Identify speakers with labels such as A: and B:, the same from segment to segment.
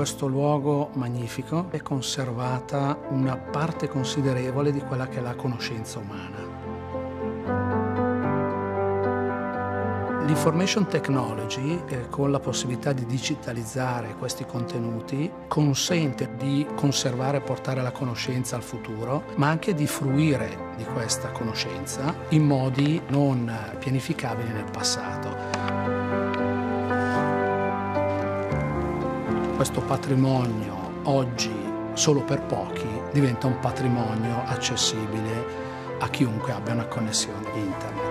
A: questo luogo magnifico è conservata una parte considerevole di quella che è la conoscenza umana. L'information technology, eh, con la possibilità di digitalizzare questi contenuti, consente di conservare e portare la conoscenza al futuro, ma anche di fruire di questa conoscenza in modi non pianificabili nel passato. questo patrimonio oggi solo per pochi diventa un patrimonio accessibile a chiunque abbia una connessione internet.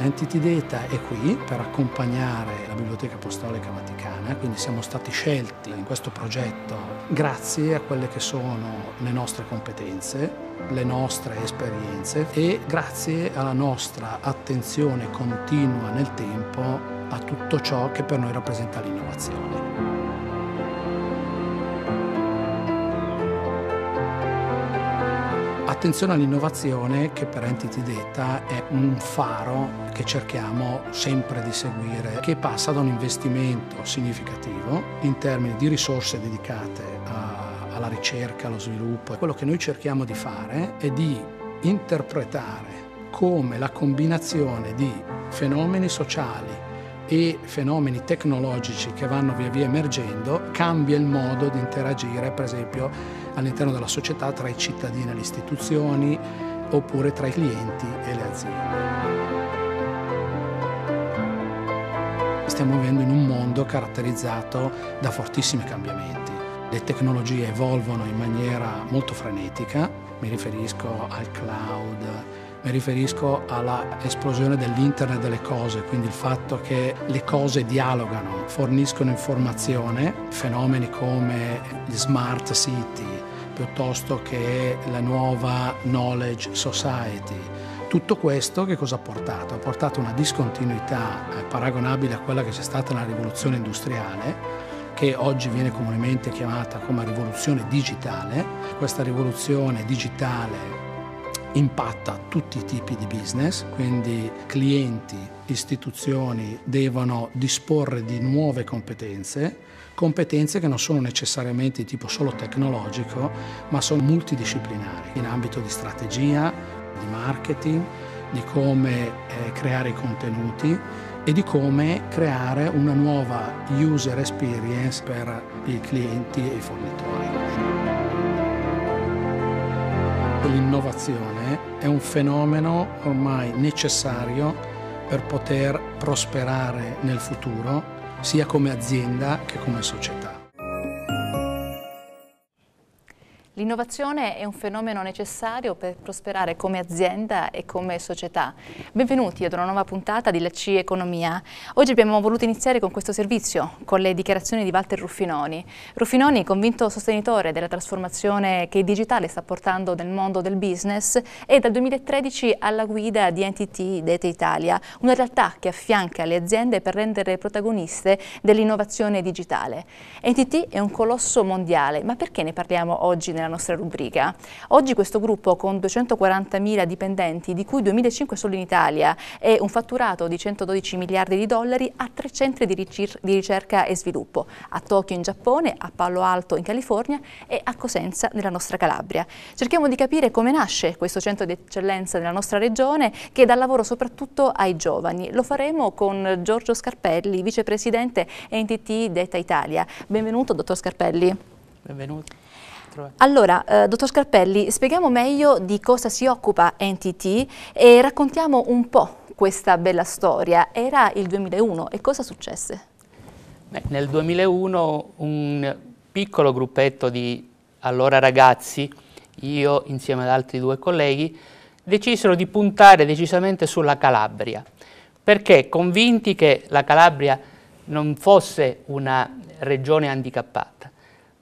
A: Entity Data è qui per accompagnare la Biblioteca Apostolica Vaticana, quindi siamo stati scelti in questo progetto grazie a quelle che sono le nostre competenze, le nostre esperienze e grazie alla nostra attenzione continua nel tempo a tutto ciò che per noi rappresenta l'innovazione. Attenzione all'innovazione che per Entity Data è un faro che cerchiamo sempre di seguire, che passa da un investimento significativo in termini di risorse dedicate a alla ricerca, allo sviluppo. Quello che noi cerchiamo di fare è di interpretare come la combinazione di fenomeni sociali e fenomeni tecnologici che vanno via via emergendo cambia il modo di interagire, per esempio, all'interno della società tra i cittadini e le istituzioni oppure tra i clienti e le aziende. Stiamo vivendo in un mondo caratterizzato da fortissimi cambiamenti le tecnologie evolvono in maniera molto frenetica, mi riferisco al cloud, mi riferisco alla esplosione dell'internet delle cose, quindi il fatto che le cose dialogano, forniscono informazione, fenomeni come gli smart city piuttosto che la nuova knowledge society. Tutto questo che cosa ha portato? Ha portato una discontinuità eh, paragonabile a quella che c'è stata nella rivoluzione industriale che oggi viene comunemente chiamata come rivoluzione digitale. Questa rivoluzione digitale impatta tutti i tipi di business, quindi clienti, istituzioni devono disporre di nuove competenze, competenze che non sono necessariamente di tipo solo tecnologico, ma sono multidisciplinari in ambito di strategia, di marketing, di come eh, creare i contenuti, e di come creare una nuova user experience per i clienti e i fornitori. L'innovazione è un fenomeno ormai necessario per poter prosperare nel futuro, sia come azienda che come società.
B: L'innovazione è un fenomeno necessario per prosperare come azienda e come società. Benvenuti ad una nuova puntata di LC Economia. Oggi abbiamo voluto iniziare con questo servizio, con le dichiarazioni di Walter Ruffinoni. Ruffinoni, convinto sostenitore della trasformazione che il digitale sta portando nel mondo del business, è dal 2013 alla guida di NTT Data Italia, una realtà che affianca le aziende per rendere protagoniste dell'innovazione digitale. NTT è un colosso mondiale, ma perché ne parliamo oggi nella nostra nostra rubrica. Oggi questo gruppo con 240.000 dipendenti, di cui 2.500 solo in Italia, e un fatturato di 112 miliardi di dollari ha tre centri di, ricerca e sviluppo, a Tokyo in Giappone, a Palo Alto in California e a Cosenza nella nostra Calabria. Cerchiamo di capire come nasce questo centro di eccellenza nella nostra regione che dà lavoro soprattutto ai giovani. Lo faremo con Giorgio Scarpelli, vicepresidente NTT Detta Italia. Benvenuto, dottor Scarpelli.
C: Benvenuto altro. Eh.
B: Allora, eh, dottor Scarpelli, spieghiamo meglio di cosa si occupa NTT e raccontiamo un po' questa bella storia. Era il 2001 e cosa successe?
D: Beh, nel 2001 un piccolo gruppetto di allora ragazzi, io insieme ad altri due colleghi, decisero di puntare decisamente sulla Calabria, perché convinti che la Calabria non fosse una regione handicappata,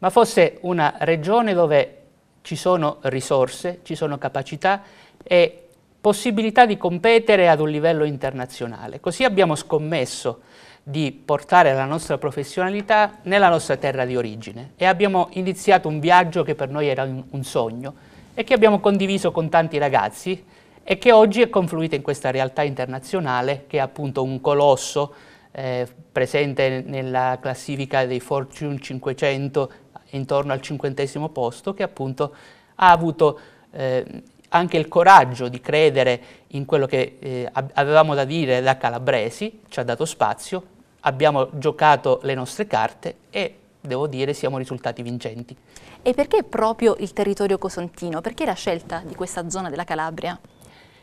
D: ma fosse una regione dove ci sono risorse, ci sono capacità e possibilità di competere ad un livello internazionale. Così abbiamo scommesso di portare la nostra professionalità nella nostra terra di origine e abbiamo iniziato un viaggio che per noi era un sogno e che abbiamo condiviso con tanti ragazzi e che oggi è confluita in questa realtà internazionale che è appunto un colosso eh, presente nella classifica dei Fortune 500 intorno al cinquantesimo posto, che appunto ha avuto eh, anche il coraggio di credere in quello che eh, avevamo da dire da Calabresi, ci ha dato spazio, abbiamo giocato le nostre carte e devo dire siamo risultati vincenti.
B: E perché proprio il territorio cosontino? Perché la scelta di questa zona della Calabria?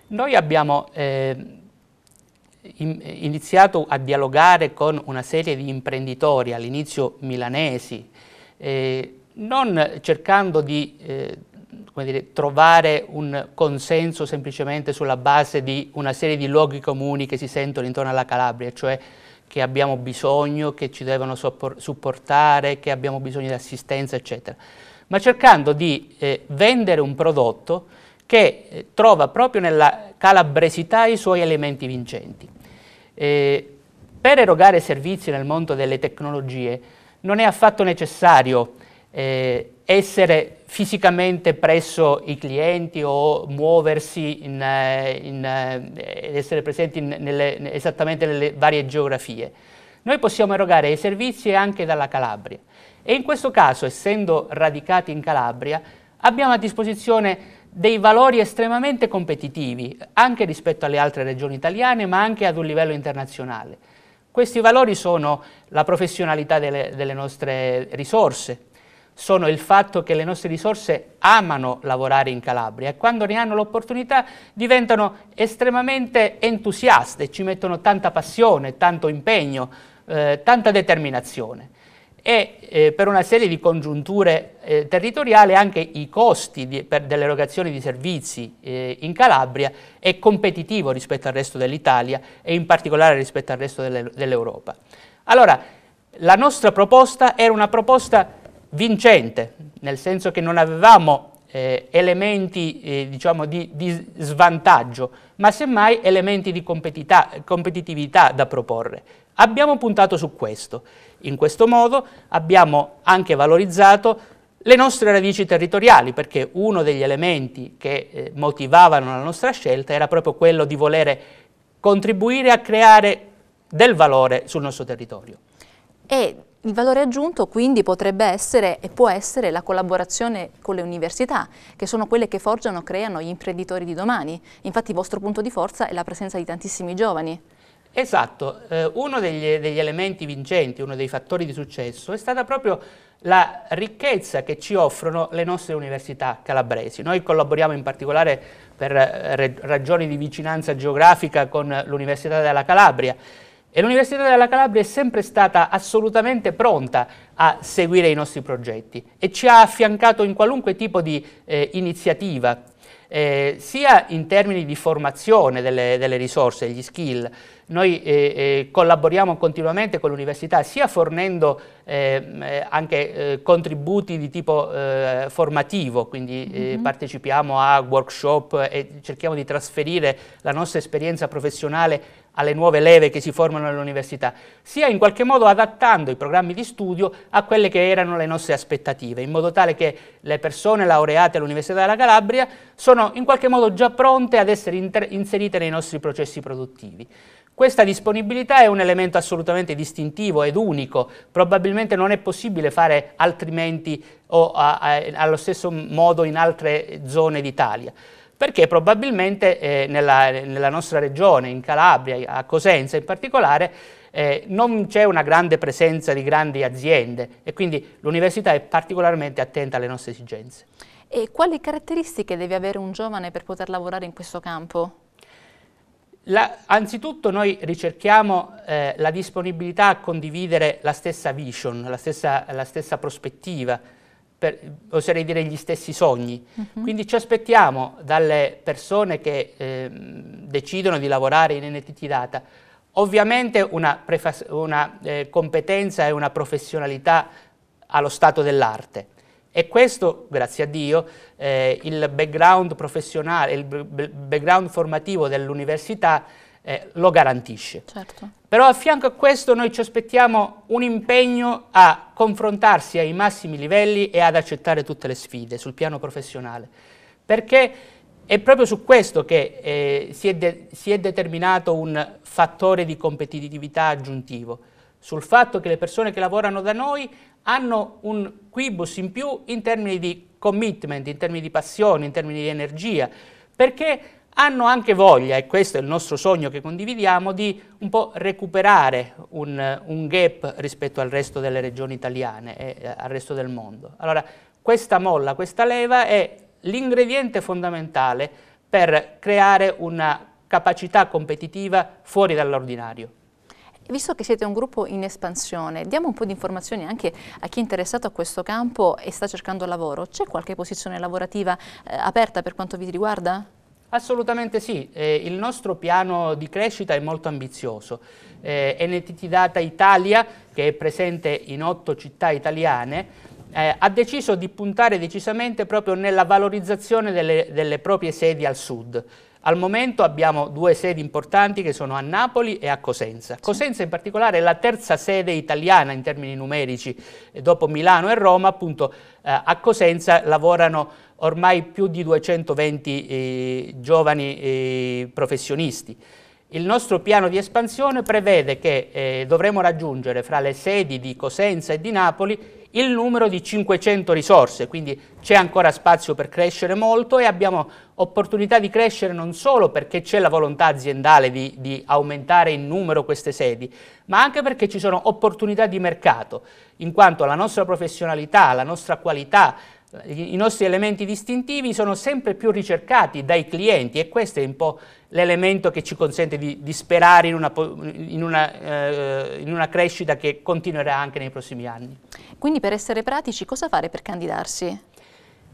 D: Noi abbiamo eh, in, iniziato a dialogare con una serie di imprenditori, all'inizio milanesi, eh, non cercando di eh, dire, trovare un consenso semplicemente sulla base di una serie di luoghi comuni che si sentono intorno alla Calabria, cioè che abbiamo bisogno, che ci devono supportare, che abbiamo bisogno di assistenza, eccetera, ma cercando di eh, vendere un prodotto che eh, trova proprio nella calabresità i suoi elementi vincenti. Eh, per erogare servizi nel mondo delle tecnologie non è affatto necessario eh, essere fisicamente presso i clienti o muoversi in, eh, in, ed eh, essere presenti nelle, esattamente nelle varie geografie. Noi possiamo erogare i servizi anche dalla Calabria e in questo caso, essendo radicati in Calabria, abbiamo a disposizione dei valori estremamente competitivi anche rispetto alle altre regioni italiane ma anche ad un livello internazionale. Questi valori sono la professionalità delle, delle nostre risorse, sono il fatto che le nostre risorse amano lavorare in Calabria e quando ne hanno l'opportunità diventano estremamente entusiaste, ci mettono tanta passione, tanto impegno, eh, tanta determinazione e eh, per una serie di congiunture eh, territoriali anche i costi di, dell'erogazione di servizi eh, in Calabria è competitivo rispetto al resto dell'Italia e in particolare rispetto al resto dell'Europa. allora, la nostra proposta era una proposta vincente, nel senso che non avevamo eh, elementi eh, diciamo di, di, svantaggio, ma semmai elementi di competitività da proporre. Abbiamo puntato su questo in questo modo abbiamo anche valorizzato le nostre radici territoriali, perché uno degli elementi che eh, motivavano la nostra scelta era proprio quello di volere contribuire a creare del valore sul nostro territorio.
B: E il valore aggiunto quindi potrebbe essere e può essere la collaborazione con le università, che sono quelle che forgiano e creano gli imprenditori di domani. Infatti il vostro punto di forza è la presenza di tantissimi giovani.
D: Esatto, eh, uno degli, degli, elementi vincenti, uno dei fattori di successo è stata proprio la ricchezza che ci offrono le nostre università calabresi. Noi collaboriamo in particolare per eh, ragioni di vicinanza geografica con l'Università della Calabria e l'Università della Calabria è sempre stata assolutamente pronta a seguire i nostri progetti e ci ha affiancato in qualunque tipo di eh, iniziativa, eh, sia in termini di formazione delle, delle risorse, gli skill, noi eh, eh, collaboriamo continuamente con l'università sia fornendo eh, eh anche eh, contributi di tipo formativo, quindi mm -hmm. partecipiamo a workshop e cerchiamo di trasferire la nostra esperienza professionale alle nuove leve che si formano all'università, sia in qualche modo adattando i programmi di studio a quelle che erano le nostre aspettative, in modo tale che le persone laureate all'Università della Calabria sono in qualche modo già pronte ad essere inserite nei nostri processi produttivi. Questa disponibilità è un elemento assolutamente distintivo ed unico, probabilmente non è possibile fare altrimenti o a, a, allo stesso modo in altre zone d'Italia perché probabilmente eh, nella, nella, nostra regione, in Calabria, a Cosenza in particolare, eh, non c'è una grande presenza di grandi aziende e quindi l'università è particolarmente attenta alle nostre esigenze.
B: E quali caratteristiche deve avere un giovane per poter lavorare in questo campo?
D: La, anzitutto noi ricerchiamo eh, la disponibilità a condividere la stessa vision, la stessa, la stessa prospettiva, per, oserei dire gli stessi sogni. Uh mhm. -huh. Quindi ci aspettiamo dalle persone che eh, decidono di lavorare in NTT Data ovviamente una, una eh, competenza e una professionalità allo stato dell'arte e questo, grazie a Dio, eh, il background professionale, il background formativo dell'università eh, lo garantisce. Certo. Però a fianco a questo noi ci aspettiamo un impegno a confrontarsi ai massimi livelli e ad accettare tutte le sfide sul piano professionale. Perché è proprio su questo che eh, si, è si è determinato un fattore di competitività aggiuntivo, sul fatto che le persone che lavorano da noi hanno un quibus in più in termini di commitment, in termini di passione, in termini di energia, perché hanno anche voglia, e questo è il nostro sogno che condividiamo, di un po' recuperare un, un gap rispetto al resto delle regioni italiane e eh, al resto del mondo. Allora, questa molla, questa leva è l'ingrediente fondamentale per creare una capacità competitiva fuori dall'ordinario
B: visto che siete un gruppo in espansione, diamo un po' di informazioni anche a chi è interessato a questo campo e sta cercando lavoro. C'è qualche posizione lavorativa eh, aperta per quanto vi riguarda?
D: Assolutamente sì, eh, il nostro piano di crescita è molto ambizioso. Eh, NTT Data Italia, che è presente in otto città italiane, eh, ha deciso di puntare decisamente proprio nella valorizzazione delle, delle proprie sedi al sud. Al momento abbiamo due sedi importanti che sono a Napoli e a Cosenza. Cosenza in particolare è la terza sede italiana in termini numerici, dopo Milano e Roma, appunto eh, a Cosenza lavorano ormai più di 220 eh, giovani eh, professionisti. Il nostro piano di espansione prevede che eh, dovremo raggiungere fra le sedi di Cosenza e di Napoli il numero di 500 risorse, quindi c'è ancora spazio per crescere molto e abbiamo opportunità di crescere non solo perché c'è la volontà aziendale di, di, aumentare in numero queste sedi, ma anche perché ci sono opportunità di mercato, in quanto la nostra professionalità, la nostra qualità, i nostri elementi distintivi sono sempre più ricercati dai clienti e questo è un po' l'elemento che ci consente di, di sperare in una, in, una, eh, in una, crescita che continuerà anche nei prossimi anni.
B: Quindi per essere pratici cosa fare per candidarsi?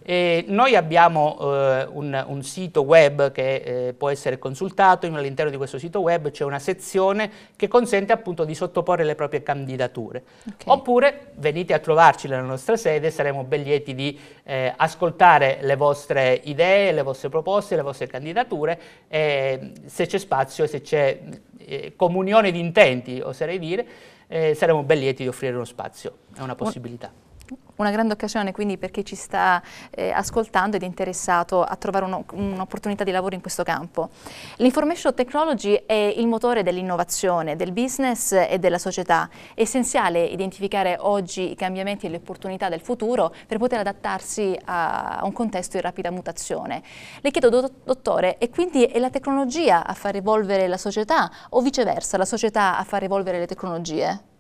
D: Eh, noi abbiamo eh, un, un, sito web che eh, può essere consultato, all'interno di questo sito web c'è una sezione che consente appunto di sottoporre le proprie candidature. Okay. Oppure venite a trovarci nella nostra sede, saremo ben lieti di eh, ascoltare le vostre idee, le vostre proposte, le vostre candidature, se c'è spazio, se c'è eh, comunione di intenti, oserei dire, eh, saremo ben lieti di offrire uno spazio, è una possibilità
B: una grande occasione quindi per chi ci sta eh, ascoltando ed è interessato a trovare un'opportunità un di lavoro in questo campo. L'information technology è il motore dell'innovazione, del business e della società. È essenziale identificare oggi i cambiamenti e le opportunità del futuro per poter adattarsi a un contesto in rapida mutazione. Le chiedo, do dottore, e quindi è la tecnologia a far evolvere la società o viceversa la società a far evolvere le tecnologie?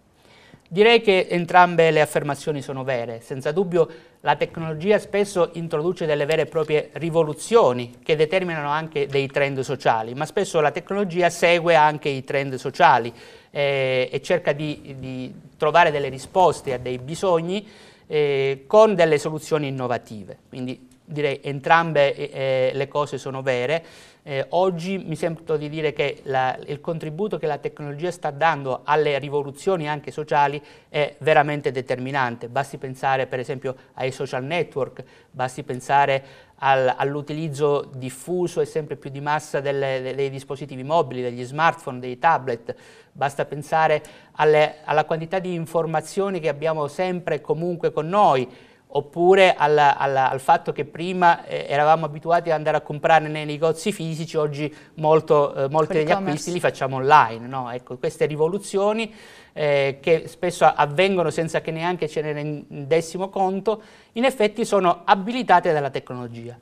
D: Direi che entrambe le affermazioni sono vere. Senza dubbio la tecnologia spesso introduce delle vere e proprie rivoluzioni che determinano anche dei trend sociali, ma spesso la tecnologia segue anche i trend sociali eh, e cerca di, di trovare delle risposte a dei bisogni eh, con delle soluzioni innovative. Quindi direi entrambe eh, eh, le cose sono vere. Eh, oggi mi sento di dire che la, il contributo che la tecnologia sta dando alle rivoluzioni anche sociali è veramente determinante. Basti pensare per esempio ai social network, basti pensare al, all'utilizzo diffuso e sempre più di massa delle, dei dispositivi mobili, degli smartphone, dei tablet, basta pensare alle, alla quantità di informazioni che abbiamo sempre e comunque con noi, oppure alla, alla, al fatto che prima eh, eravamo abituati ad andare a comprare nei negozi fisici, oggi molto, eh, molti degli acquisti li facciamo online. No? Ecco, queste rivoluzioni eh, che spesso avvengono senza che neanche ce ne rendessimo conto, in effetti sono abilitate dalla tecnologia.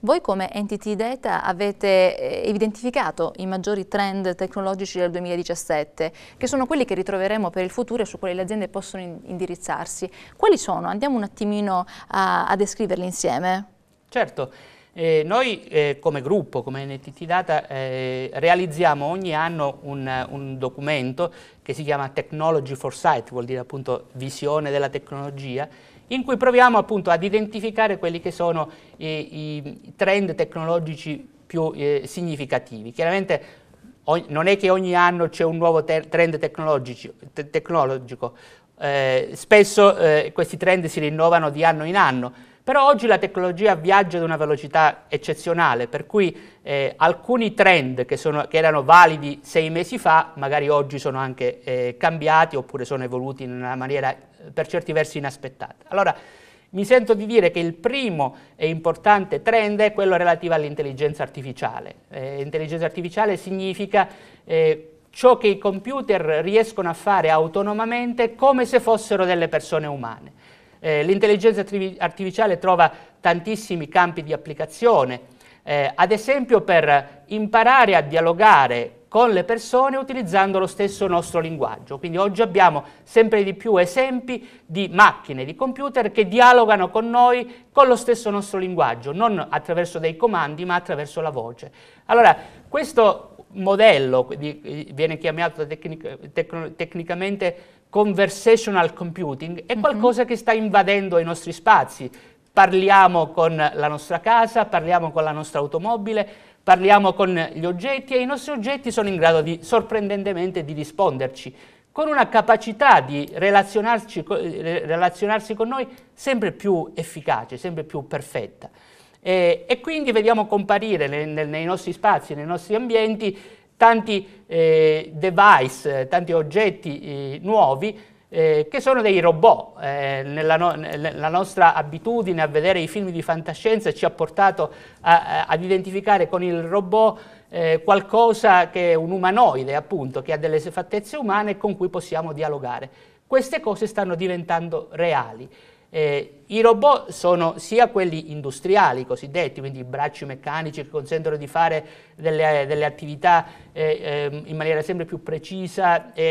B: Voi come entity data avete eh, identificato i maggiori trend tecnologici del 2017, che sono quelli che ritroveremo per il futuro e su quali le aziende possono indirizzarsi. Quali sono? Andiamo un attimino a, a descriverli insieme.
D: Certo. Eh, noi eh, come gruppo, come NTT Data, eh, realizziamo ogni anno un, un, documento che si chiama Technology for Sight, vuol dire appunto visione della tecnologia, in cui proviamo appunto ad identificare quelli che sono i, eh, i trend tecnologici più eh, significativi. Chiaramente o, non è che ogni anno c'è un nuovo te trend te tecnologico, eh, spesso questi trend si rinnovano di anno in anno, però oggi la tecnologia viaggia ad una velocità eccezionale, per cui eh, alcuni trend che, sono, che, erano validi sei mesi fa, magari oggi sono anche eh, cambiati oppure sono evoluti in una maniera eh, per certi versi inaspettata. Allora, mi sento di dire che il primo e importante trend è quello relativo all'intelligenza artificiale. Eh, intelligenza artificiale significa eh, ciò che i computer riescono a fare autonomamente come se fossero delle persone umane. Eh, l'intelligenza artificiale trova tantissimi campi di applicazione, eh, ad esempio per imparare a dialogare con le persone utilizzando lo stesso nostro linguaggio. Quindi oggi abbiamo sempre di più esempi di macchine, di computer che dialogano con noi con lo stesso nostro linguaggio, non attraverso dei comandi ma attraverso la voce. Allora, questo modello, eh, viene chiamato tecnic tecno tecnicamente conversational computing, è mhm. qualcosa che sta invadendo i nostri spazi. Parliamo con la nostra casa, parliamo con la nostra automobile, parliamo con gli oggetti e i nostri oggetti sono in grado di, sorprendentemente di risponderci con una capacità di eh, relazionarsi con noi sempre più efficace, sempre più perfetta eh, e quindi vediamo comparire nei, nei nostri spazi, nei nostri ambienti, tanti eh, device, tanti oggetti eh, nuovi eh, che sono dei robot. Eh, nella no, la nostra abitudine a vedere i film di fantascienza ci ha portato a, a, ad identificare con il robot eh, qualcosa che è un umanoide, appunto, che ha delle fattezze umane con cui possiamo dialogare. Queste cose stanno diventando reali. Eh, I robot sono sia quelli industriali cosiddetti, quindi i bracci meccanici che consentono di fare delle, delle attività eh, eh, in maniera sempre più precisa e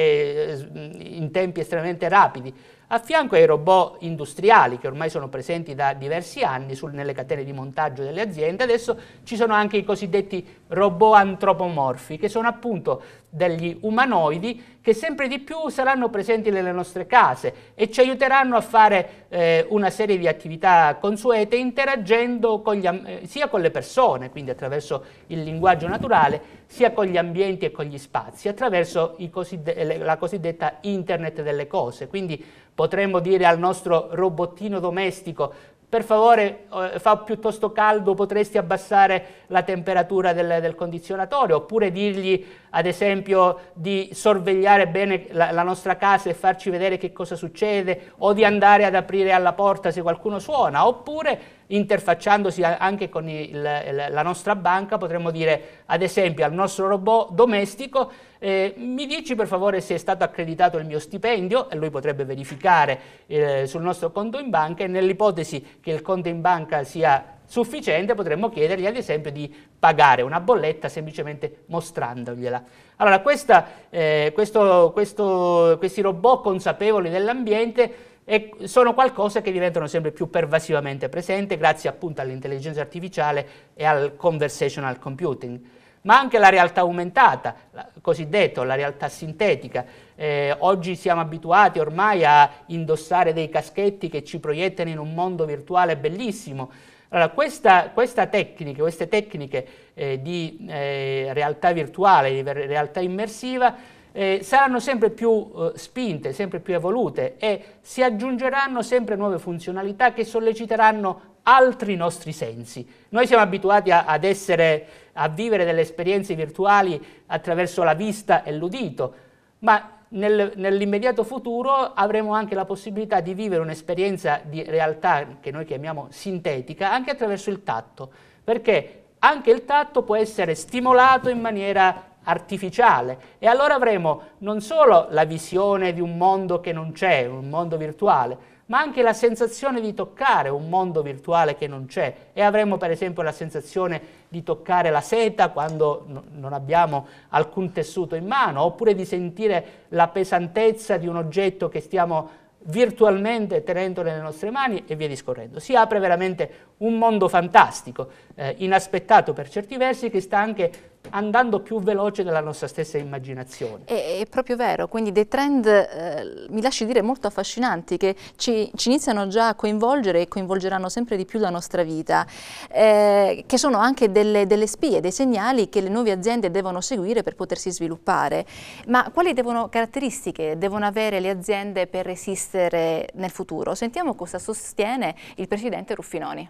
D: eh, in tempi estremamente rapidi, a fianco ai robot industriali che ormai sono presenti da diversi anni sul, nelle catene di montaggio delle aziende, adesso ci sono anche i cosiddetti robot antropomorfi, che sono appunto degli umanoidi che sempre di più saranno presenti nelle nostre case e ci aiuteranno a fare eh, una serie di attività consuete interagendo con gli, eh, sia con le persone, quindi attraverso il linguaggio naturale, sia con gli ambienti e con gli spazi, attraverso coside eh, la cosiddetta internet delle cose. Quindi potremmo dire al nostro robottino domestico per favore eh, fa piuttosto caldo, potresti abbassare la temperatura del, del, condizionatore, oppure dirgli ad esempio di sorvegliare bene la, la nostra casa e farci vedere che cosa succede, o di andare ad aprire alla porta se qualcuno suona, oppure interfacciandosi anche con il, la nostra banca, potremmo dire ad esempio al nostro robot domestico eh, mi dici per favore se è stato accreditato il mio stipendio e lui potrebbe verificare eh, sul nostro conto in banca e nell'ipotesi che il conto in banca sia sufficiente potremmo chiedergli ad esempio di pagare una bolletta semplicemente mostrandogliela. Allora questa, eh, questo, questo, questi robot consapevoli dell'ambiente e sono qualcosa che diventano sempre più pervasivamente presente grazie appunto all'intelligenza artificiale e al conversational computing. Ma anche la realtà aumentata, la cosiddetta la realtà sintetica. Eh, oggi siamo abituati ormai a indossare dei caschetti che ci proiettano in un mondo virtuale bellissimo. Allora, questa, questa tecnica, queste tecniche eh, di eh, realtà virtuale, di realtà immersiva, eh, saranno sempre più eh, spinte, sempre più evolute e si aggiungeranno sempre nuove funzionalità che solleciteranno altri nostri sensi. Noi siamo abituati a, ad essere, a vivere delle esperienze virtuali attraverso la vista e l'udito, ma nel, nell'immediato futuro avremo anche la possibilità di vivere un'esperienza di realtà che noi chiamiamo sintetica anche attraverso il tatto, perché anche il tatto può essere stimolato in maniera artificiale e allora avremo non solo la visione di un mondo che non c'è, un mondo virtuale, ma anche la sensazione di toccare un mondo virtuale che non c'è e avremo per esempio la sensazione di toccare la seta quando no, non abbiamo alcun tessuto in mano oppure di sentire la pesantezza di un oggetto che stiamo virtualmente tenendo nelle nostre mani e via discorrendo. Si apre veramente un mondo fantastico eh, inaspettato per certi versi che sta anche andando più veloce della nostra stessa immaginazione.
B: È, è proprio vero, quindi dei trend, eh, mi lasci dire, molto affascinanti che ci, ci, iniziano già a coinvolgere e coinvolgeranno sempre di più la nostra vita, eh, che sono anche delle, delle, spie, dei segnali che le nuove aziende devono seguire per potersi sviluppare. Ma quali devono, caratteristiche devono avere le aziende per resistere nel futuro? Sentiamo cosa sostiene il Presidente Ruffinoni.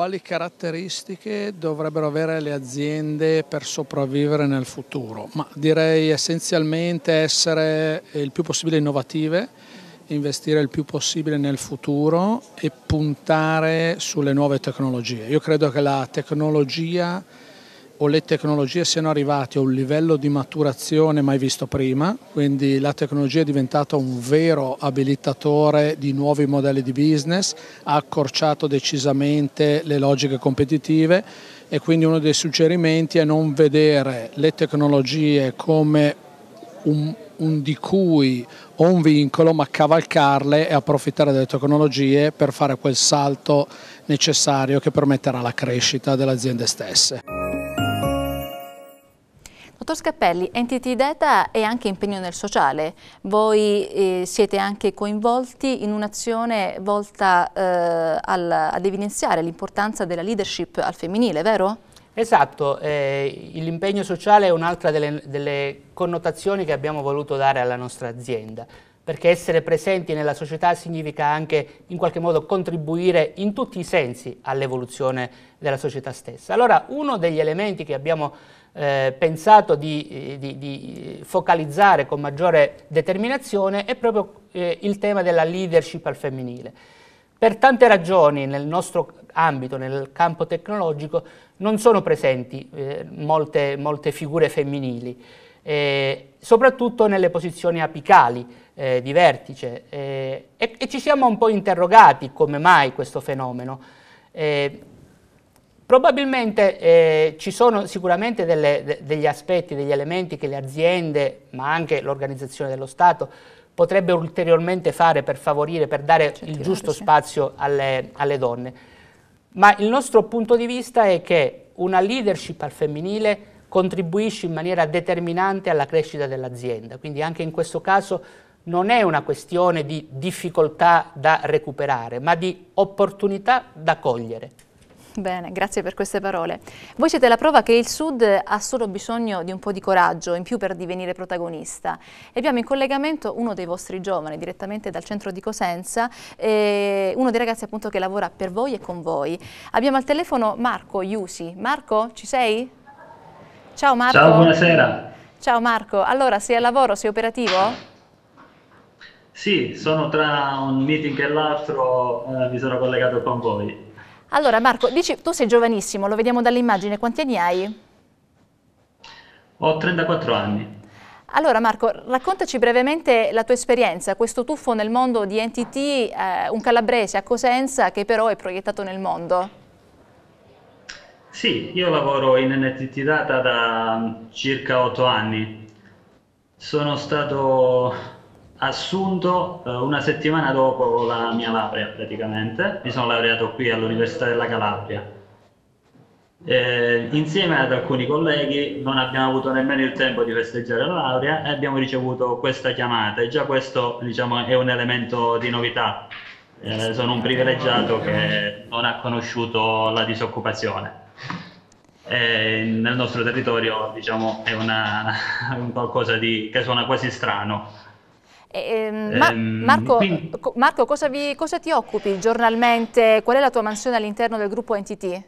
A: Quali caratteristiche dovrebbero avere le aziende per sopravvivere nel futuro? Ma direi essenzialmente essere il più possibile innovative, investire il più possibile nel futuro e puntare sulle nuove tecnologie. Io credo che la tecnologia o le tecnologie siano arrivate a un livello di maturazione mai visto prima, quindi la tecnologia è diventata un vero abilitatore di nuovi modelli di business, ha accorciato decisamente le logiche competitive e quindi uno dei suggerimenti è non vedere le tecnologie come un, un di cui o un vincolo, ma cavalcarle e approfittare delle tecnologie per fare quel salto necessario che permetterà la crescita delle aziende stesse.
B: Dottor Scappelli, Entity Data è anche impegno nel sociale. Voi eh, siete anche coinvolti in un'azione volta eh, al, ad evidenziare l'importanza della leadership al femminile, vero?
D: Esatto, eh, l'impegno sociale è un'altra delle, delle connotazioni che abbiamo voluto dare alla nostra azienda perché essere presenti nella società significa anche in qualche modo contribuire in tutti i sensi all'evoluzione della società stessa. Allora uno degli elementi che abbiamo eh, pensato di, eh, di, di, focalizzare con maggiore determinazione è proprio eh, il tema della leadership al femminile. Per tante ragioni nel nostro ambito, nel campo tecnologico, non sono presenti eh, molte, molte, figure femminili, eh, soprattutto nelle posizioni apicali eh, di vertice e, e, ci siamo un po' interrogati come mai questo fenomeno. Probabilmente eh, ci sono sicuramente delle, de, degli aspetti, degli elementi che le aziende, ma anche l'organizzazione dello Stato, potrebbe ulteriormente fare per favorire, per dare il giusto spazio alle, alle donne. Ma il nostro punto di vista è che una leadership al femminile contribuisce in maniera determinante alla crescita dell'azienda. Quindi anche in questo caso non è una questione di difficoltà da recuperare, ma di opportunità da cogliere.
B: Bene, grazie per queste parole. Voi siete la prova che il Sud ha solo bisogno di un po' di coraggio in più per divenire protagonista. E abbiamo in collegamento uno dei vostri giovani, direttamente dal centro di Cosenza, uno dei ragazzi appunto che lavora per voi e con voi. Abbiamo al telefono Marco Iusi. Marco, ci sei? Ciao Marco. Ciao, buonasera. Ciao Marco. Allora, sei al lavoro, sei operativo?
C: Sì, sono tra un meeting e l'altro, eh, mi sono collegato con voi.
B: Allora Marco, dici, tu sei giovanissimo, lo vediamo dall'immagine, quanti anni hai?
C: Ho 34 anni.
B: Allora Marco, raccontaci brevemente la tua esperienza, questo tuffo nel mondo di NTT, eh, un calabrese a Cosenza che però è proiettato nel mondo.
C: Sì, io lavoro in NTT Data da mm, circa 8 anni. Sono stato assunto eh, una settimana dopo la mia laurea praticamente, mi sono laureato qui all'Università della Calabria. Eh, insieme ad alcuni colleghi non abbiamo avuto nemmeno il tempo di festeggiare la laurea e abbiamo ricevuto questa chiamata e già questo diciamo, è un elemento di novità. Eh, sono un privilegiato che non ha conosciuto la disoccupazione. Eh, nel nostro territorio diciamo, è una, qualcosa di, che suona quasi strano
B: eh, ma, ehm, Marco, quindi... Marco cosa, vi, cosa, ti occupi giornalmente? Qual è la tua mansione all'interno del gruppo NTT?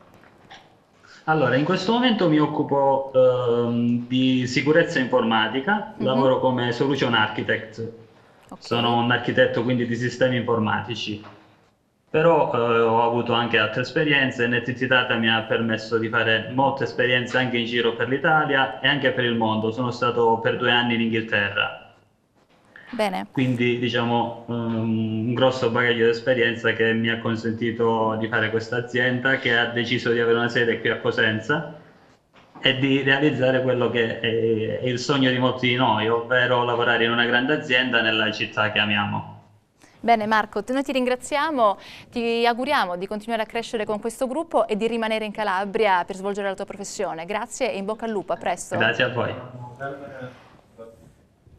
C: Allora, in questo momento mi occupo ehm, di sicurezza informatica, mm -hmm. lavoro come solution architect, okay. sono un architetto quindi di sistemi informatici, però eh, ho avuto anche altre esperienze, NTT Data mi ha permesso di fare molte esperienze anche in giro per l'Italia e anche per il mondo, sono stato per due anni in Inghilterra Bene. Quindi diciamo um, un grosso bagaglio di esperienza che mi ha consentito di fare questa azienda che ha deciso di avere una sede qui a Cosenza e di realizzare quello che è, è il sogno di molti di noi, ovvero lavorare in una grande azienda nella città che amiamo.
B: Bene Marco, noi ti ringraziamo, ti auguriamo di continuare a crescere con questo gruppo e di rimanere in Calabria per svolgere la tua professione. Grazie e in bocca al lupo, a presto. Grazie a voi.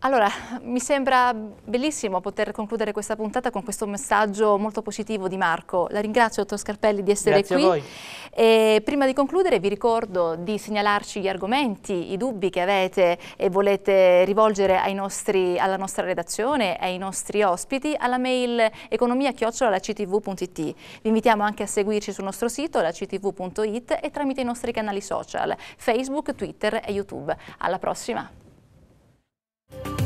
B: Allora, mi sembra bellissimo poter concludere questa puntata con questo messaggio molto positivo di Marco. La ringrazio, dottor Scarpelli, di essere Grazie qui. E prima di concludere vi ricordo di segnalarci gli argomenti, i dubbi che avete e volete rivolgere nostri, alla nostra redazione, ai nostri ospiti, alla mail economia-ctv.it. Vi invitiamo anche a seguirci sul nostro sito, lactv.it, e tramite i nostri canali social, Facebook, Twitter e YouTube. Alla prossima! you